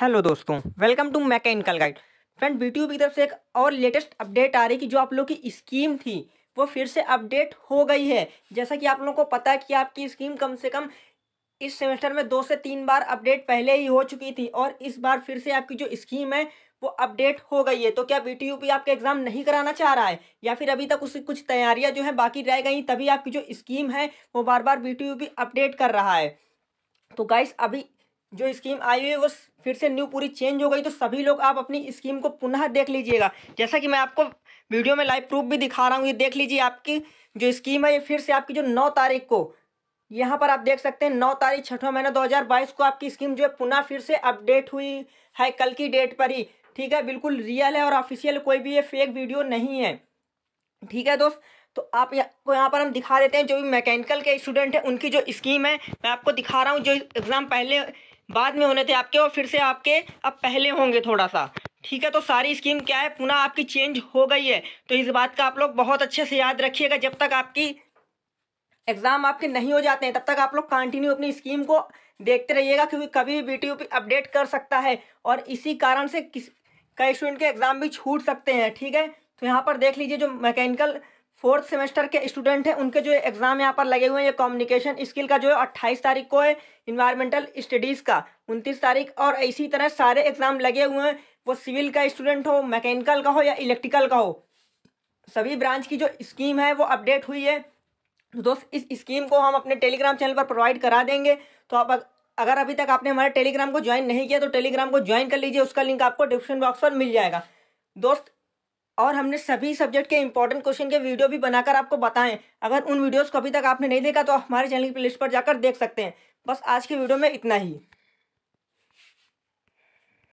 hello दोस्तों welcome to mechanical guide friend BTU की तरफ से एक और लेटेस्ट अपडेट आ रही कि जो आप लोग की स्कीम थी वो फिर से अपडेट हो गई है जैसा कि आप लोगों को पता है कि आपकी स्कीम कम से कम इस सेमेस्टर में दो से तीन बार अपडेट पहले ही हो चुकी थी और इस बार फिर से आपकी जो स्कीम है वो अपडेट हो गई है तो क्या बी टी आपके एग्ज़ाम नहीं कराना चाह रहा है या फिर अभी तक उसकी कुछ तैयारियां जो हैं बाकी रह गई तभी आपकी जो स्कीम है वो बार बार बी अपडेट कर रहा है तो गाइस अभी जो स्कीम आई हुई है वो फिर से न्यू पूरी चेंज हो गई तो सभी लोग आप अपनी स्कीम को पुनः देख लीजिएगा जैसा कि मैं आपको वीडियो में लाइव प्रूफ भी दिखा रहा हूँ ये देख लीजिए आपकी जो स्कीम है ये फिर से आपकी जो नौ तारीख को यहाँ पर आप देख सकते हैं नौ तारीख छठवा महीना 2022 को आपकी स्कीम जो है पुनः फिर से अपडेट हुई है कल की डेट पर ही ठीक है बिल्कुल रियल है और ऑफिशियल कोई भी ये फेक वीडियो नहीं है ठीक है दोस्त तो आप को यहाँ पर हम दिखा देते हैं जो भी मैकेनिकल के स्टूडेंट हैं उनकी जो स्कीम है मैं आपको दिखा रहा हूँ जो एग्ज़ाम पहले बाद में होने थे आपके और फिर से आपके अब पहले होंगे थोड़ा सा ठीक है तो सारी स्कीम क्या है पुनः आपकी चेंज हो गई है तो इस बात का आप लोग बहुत अच्छे से याद रखिएगा जब तक आपकी एग्ज़ाम आपके नहीं हो जाते हैं तब तक आप लोग कंटिन्यू अपनी स्कीम को देखते रहिएगा क्योंकि कभी भी बी पे अपडेट कर सकता है और इसी कारण से किस कई स्टूडेंट के एग्ज़ाम भी छूट सकते हैं ठीक है तो यहाँ पर देख लीजिए जो मैकेनिकल फोर्थ सेमेस्टर के स्टूडेंट हैं उनके जो एग्ज़ाम यहाँ पर लगे हुए हैं ये कम्युनिकेशन स्किल का जो है अट्ठाईस तारीख को है इन्वायरमेंटल स्टडीज़ का उनतीस तारीख और इसी तरह सारे एग्ज़ाम लगे हुए हैं वो सिविल का स्टूडेंट हो मैकेनिकल का हो या इलेक्ट्रिकल का हो सभी ब्रांच की जो स्कीम है वो अपडेट हुई है तो दोस्त इस स्कीम को हम अपने टेलीग्राम चैनल पर प्रोवाइड करा देंगे तो आप अगर अभी तक आपने हमारे टेलीग्राम को ज्वाइन नहीं किया तो टेलीग्राम को ज्वाइन कर लीजिए उसका लिंक आपको डिस्क्रिप्शन बॉक्स पर मिल जाएगा दोस्त और हमने सभी सब्जेक्ट के इंपॉर्टेंट क्वेश्चन के वीडियो भी बनाकर आपको बताएं अगर उन वीडियोस को अभी तक आपने नहीं देखा तो आप हमारे चैनल की प्लेलिस्ट पर जाकर देख सकते हैं बस आज की वीडियो में इतना ही